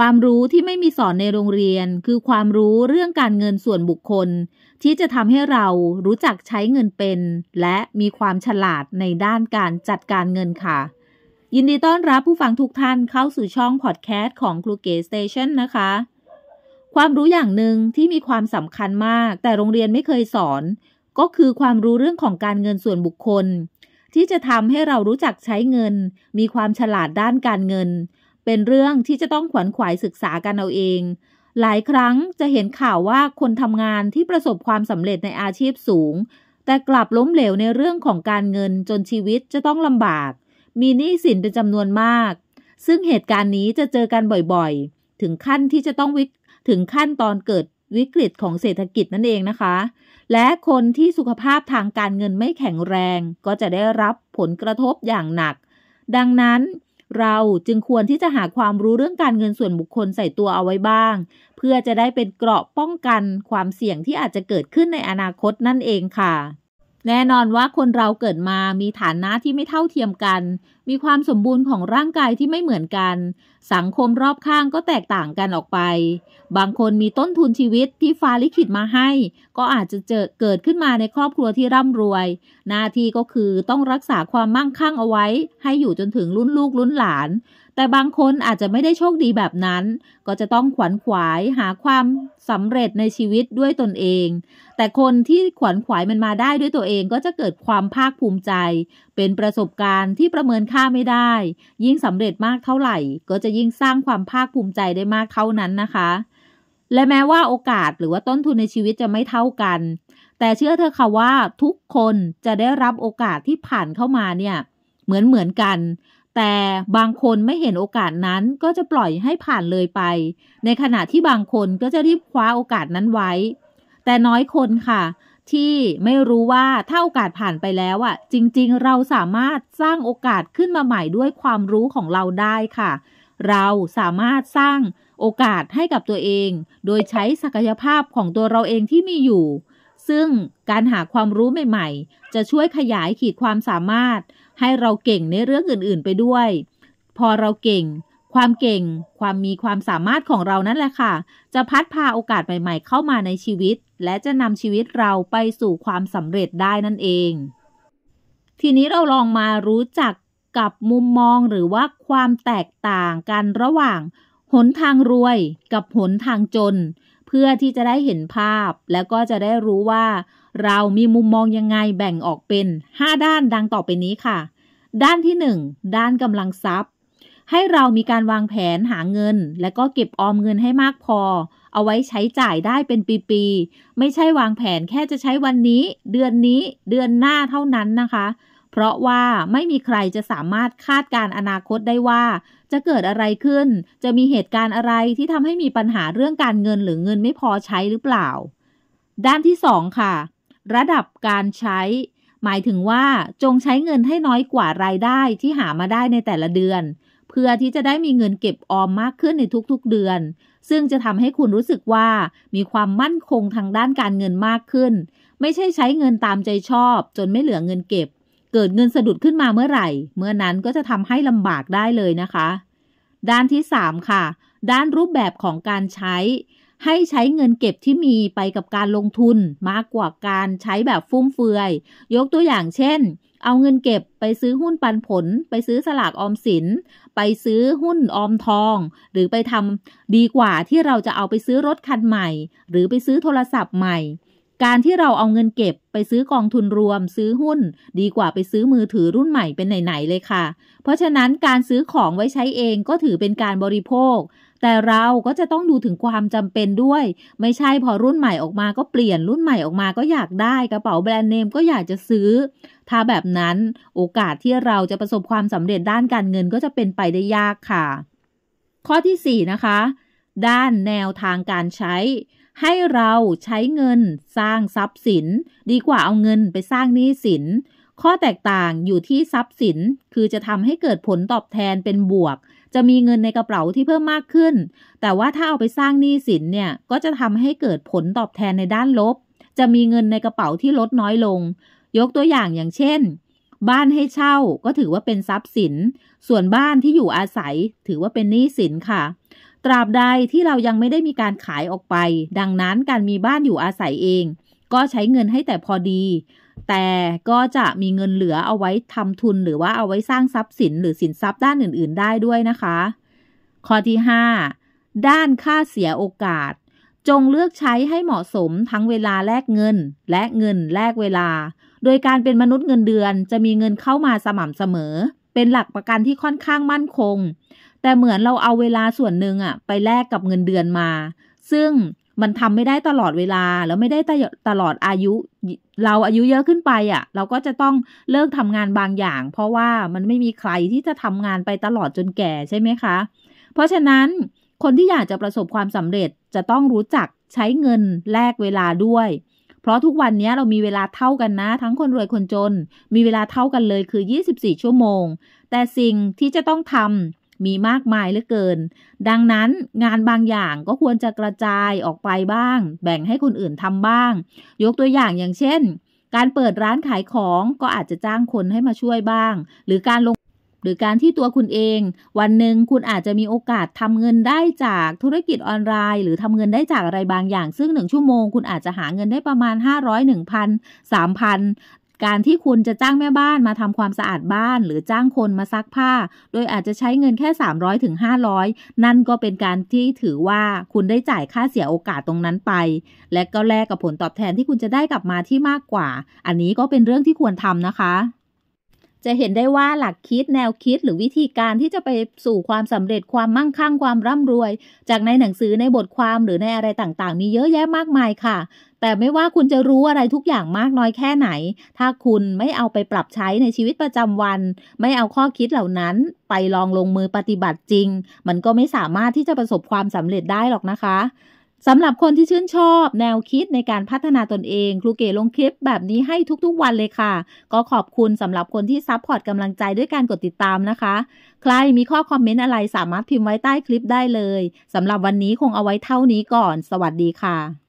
ความรู้ที่ไม่มีสอนในโรงเรียนคือความรู้เรื่องการเงินส่วนบุคคล ที่จะทำให้เรารู้จักใช้เงินเป็น และมีความฉลาดในด้านการจัดการเงินค่ะ ยินดีต้อนรับผู้ฟังทุกท่านเข้าสู่ช่องพอดแคสต์ของครูเกสเตชันนะคะ ความรู้อย่างหนึ่งที่มีความสำคัญมากแต่โรงเรียนไม่เคยสอน ก็คือความรู้เรื่องของการเงินส่วนบุคคล ที่จะทำให้เรารู้จักใช้เงิน มีความฉลาดด้านการเงินเป็นเรื่องที่จะต้องขวนขวายศึกษากันเอาเอง หลายครั้งจะเห็นข่าวว่าคนทำงานที่ประสบความสำเร็จในอาชีพสูง แต่กลับล้มเหลวในเรื่องของการเงินจนชีวิตจะต้องลำบาก มีหนี้สินเป็นจำนวนมาก ซึ่งเหตุการณ์นี้จะเจอกันบ่อยๆ ถึงขั้นที่จะต้องวิกถึงขั้นตอนเกิดวิกฤตของเศรษฐกิจนั่นเองนะคะ และคนที่สุขภาพทางการเงินไม่แข็งแรงก็จะได้รับผลกระทบอย่างหนัก ดังนั้นเราจึงควรที่จะหาความรู้เรื่องการเงินส่วนบุคคลใส่ตัวเอาไว้บ้าง เพื่อจะได้เป็นเกราะป้องกันความเสี่ยงที่อาจจะเกิดขึ้นในอนาคตนั่นเองค่ะแน่นอนว่าคนเราเกิดมามีฐานะที่ไม่เท่าเทียมกัน มีความสมบูรณ์ของร่างกายที่ไม่เหมือนกัน สังคมรอบข้างก็แตกต่างกันออกไป บางคนมีต้นทุนชีวิตที่ฟ้าลิขิตมาให้ ก็อาจจะเจอเกิดขึ้นมาในครอบครัวที่ร่ำรวย หน้าที่ก็คือต้องรักษาความมั่งคั่งเอาไว้ ให้อยู่จนถึงรุ่นลูกรุ่นหลานแต่บางคนอาจจะไม่ได้โชคดีแบบนั้น ก็จะต้องขวนขวาย หาความสำเร็จในชีวิตด้วยตนเอง แต่คนที่ขวนขวายมันมาได้ด้วยตัวเองก็จะเกิดความภาคภูมิใจ เป็นประสบการณ์ที่ประเมินค่าไม่ได้ ยิ่งสำเร็จมากเท่าไหร่ ก็จะยิ่งสร้างความภาคภูมิใจได้มากเท่านั้นนะคะ และแม้ว่าโอกาสหรือว่าต้นทุนในชีวิตจะไม่เท่ากัน แต่เชื่อเธอค่ะว่าทุกคนจะได้รับโอกาสที่ผ่านเข้ามาเนี่ยเหมือนเหมือนกันแต่บางคนไม่เห็นโอกาสนั้นก็จะปล่อยให้ผ่านเลยไป ในขณะที่บางคนก็จะรีบคว้าโอกาสนั้นไว้ แต่น้อยคนค่ะ ที่ไม่รู้ว่าถ้าโอกาสผ่านไปแล้วอ่ะ จริงๆ เราสามารถสร้างโอกาสขึ้นมาใหม่ด้วยความรู้ของเราได้ค่ะ เราสามารถสร้างโอกาสให้กับตัวเอง โดยใช้ศักยภาพของตัวเราเองที่มีอยู่ซึ่งการหาความรู้ใหม่ๆ จะช่วยขยายขีดความสามารถ ให้เราเก่งในเรื่องอื่นๆไปด้วย พอเราเก่ง ความเก่ง ความมีความสามารถของเรานั่นแหละค่ะ จะพัดพาโอกาสใหม่ ๆ เข้ามาในชีวิต และจะนำชีวิตเราไปสู่ความสำเร็จได้นั่นเอง ทีนี้เราลองมารู้จักกับมุมมองหรือว่าความแตกต่างกันระหว่างหนทางรวย กับหนทางจนเพื่อที่จะได้เห็นภาพ แล้วก็จะได้รู้ว่า เรามีมุมมองยังไงแบ่งออกเป็น 5 ด้านดังต่อไปนี้ค่ะ ด้านที่ 1 ด้านกำลังทรัพย์ ให้เรามีการวางแผนหาเงินและก็เก็บออมเงินให้มากพอ เอาไว้ใช้จ่ายได้เป็นปีๆไม่ใช่วางแผนแค่จะใช้วันนี้ เดือนนี้เดือนหน้าเท่านั้นนะคะเพราะว่าไม่มีใครจะสามารถคาดการอนาคตได้ว่า จะเกิดอะไรขึ้น จะมีเหตุการณ์อะไรที่ทำให้มีปัญหาเรื่องการเงิน หรือเงินไม่พอใช้หรือเปล่า ด้านที่สองค่ะ ระดับการใช้ หมายถึงว่า จงใช้เงินให้น้อยกว่ารายได้ที่หามาได้ในแต่ละเดือน เพื่อที่จะได้มีเงินเก็บออมมากขึ้นในทุกๆเดือน ซึ่งจะทำให้คุณรู้สึกว่ามีความมั่นคงทางด้านการเงินมากขึ้น ไม่ใช่ใช้เงินตามใจชอบ จนไม่เหลือเงินเก็บเกิดเงินสะดุดขึ้นมาเมื่อไหร่ เมื่อนั้นก็จะทำให้ลำบากได้เลยนะคะ ด้านที่ 3 ค่ะ ด้านรูปแบบของการใช้ ให้ใช้เงินเก็บที่มีไปกับการลงทุนมากกว่าการใช้แบบฟุ่มเฟือย ยกตัวอย่างเช่น เอาเงินเก็บไปซื้อหุ้นปันผลไปซื้อสลากออมสิน ไปซื้อหุ้นออมทอง หรือไปทำดีกว่าที่เราจะเอาไปซื้อรถคันใหม่ หรือไปซื้อโทรศัพท์ใหม่การที่เราเอาเงินเก็บไปซื้อกองทุนรวมซื้อหุ้น ดีกว่าไปซื้อมือถือรุ่นใหม่เป็นไหนๆเลยค่ะ เพราะฉะนั้นการซื้อของไว้ใช้เองก็ถือเป็นการบริโภค แต่เราก็จะต้องดูถึงความจำเป็นด้วย ไม่ใช่พอรุ่นใหม่ออกมาก็เปลี่ยนรุ่นใหม่ออกมาก็อยากได้ กระเป๋าแบรนด์เนมก็อยากจะซื้อ ถ้าแบบนั้นโอกาสที่เราจะประสบความสำเร็จด้านการเงินก็จะเป็นไปได้ยากค่ะ ข้อที่4นะคะ ด้านแนวทางการใช้ให้เราใช้เงินสร้างทรัพย์สิน ดีกว่าเอาเงินไปสร้างหนี้สิน ข้อแตกต่างอยู่ที่ทรัพย์สินคือจะทำให้เกิดผลตอบแทนเป็นบวก จะมีเงินในกระเป๋าที่เพิ่มมากขึ้น แต่ว่าถ้าเอาไปสร้างหนี้สินเนี่ยก็จะทำให้เกิดผลตอบแทนในด้านลบ จะมีเงินในกระเป๋าที่ลดน้อยลง ยกตัวอย่างอย่างเช่น บ้านให้เช่าก็ถือว่าเป็นทรัพย์สิน ส่วนบ้านที่อยู่อาศัย ถือว่าเป็นหนี้สินค่ะตราบใดที่เรายังไม่ได้มีการขายออกไป ดังนั้นการมีบ้านอยู่อาศัยเองก็ใช้เงินให้แต่พอดี แต่ก็จะมีเงินเหลือเอาไว้ทำทุนหรือว่าเอาไว้สร้างทรัพย์สินหรือสินทรัพย์ด้านอื่น ๆ ได้ด้วยนะคะ ข้อที่ 5 ด้านค่าเสียโอกาส จงเลือกใช้ให้เหมาะสมทั้งเวลาแลกเงิน และเงินแลกเวลา โดยการเป็นมนุษย์เงินเดือนจะมีเงินเข้ามาสม่ำเสมอ เป็นหลักประกันที่ค่อนข้างมั่นคงแต่เหมือนเราเอาเวลาส่วนหนึ่งอะไปแลกกับเงินเดือนมา ซึ่งมันทำไม่ได้ตลอดเวลา แล้วไม่ได้ตลอดอายุ เราอายุเยอะขึ้นไปอะ่ะ เราก็จะต้องเลิกทำงานบางอย่าง เพราะว่ามันไม่มีใครที่จะทำงานไปตลอดจนแก่ใช่ไหมคะ เพราะฉะนั้นคนที่อยากจะประสบความสำเร็จจะต้องรู้จักใช้เงินแลกเวลาด้วย เพราะทุกวันนี้เรามีเวลาเท่ากันนะ ทั้งคนรวยคนจน มีเวลาเท่ากันเลย คือ24ชั่วโมง แต่สิ่งที่จะต้องทำมีมากมายเหลือเกิน ดังนั้นงานบางอย่างก็ควรจะกระจายออกไปบ้าง แบ่งให้คนอื่นทำบ้าง ยกตัวอย่างอย่างเช่น การเปิดร้านขายของก็อาจจะจ้างคนให้มาช่วยบ้าง หรือการลง หรือการที่ตัวคุณเอง วันหนึ่งคุณอาจจะมีโอกาสทำเงินได้จากธุรกิจออนไลน์ หรือทำเงินได้จากอะไรบางอย่าง ซึ่งหนึ่งชั่วโมงคุณอาจจะหาเงินได้ประมาณ 500 1,000 3,000การที่คุณจะจ้างแม่บ้านมาทำความสะอาดบ้านหรือจ้างคนมาซักผ้า โดยอาจจะใช้เงินแค่ 300ถึง้0 0 นั่นก็เป็นการที่ถือว่าคุณได้จ่ายค่าเสียโอกาสตรงนั้นไป และก็แลกกับผลตอบแทนที่คุณจะได้กลับมาที่มากกว่า อันนี้ก็เป็นเรื่องที่ควรทำนะคะจะเห็นได้ว่าหลักคิดแนวคิดหรือวิธีการที่จะไปสู่ความสำเร็จความมั่งคั่งความร่ำรวย จากในหนังสือในบทความหรือในอะไรต่างๆมีเยอะแยะมากมายค่ะ แต่ไม่ว่าคุณจะรู้อะไรทุกอย่างมากน้อยแค่ไหน ถ้าคุณไม่เอาไปปรับใช้ในชีวิตประจำวัน ไม่เอาข้อคิดเหล่านั้นไปลองลงมือปฏิบัติจริง มันก็ไม่สามารถที่จะประสบความสำเร็จได้หรอกนะคะสำหรับคนที่ชื่นชอบ แนวคิดในการพัฒนาตนเอง ครูเก๋ลงคลิปแบบนี้ให้ทุกๆวันเลยค่ะ ก็ขอบคุณสำหรับคนที่ซับพอร์ตกำลังใจด้วยการกดติดตามนะคะ ใครมีข้อคอมเมนต์อะไรสามารถพิมพ์ไว้ใต้คลิปได้เลย สำหรับวันนี้คงเอาไว้เท่านี้ก่อน สวัสดีค่ะ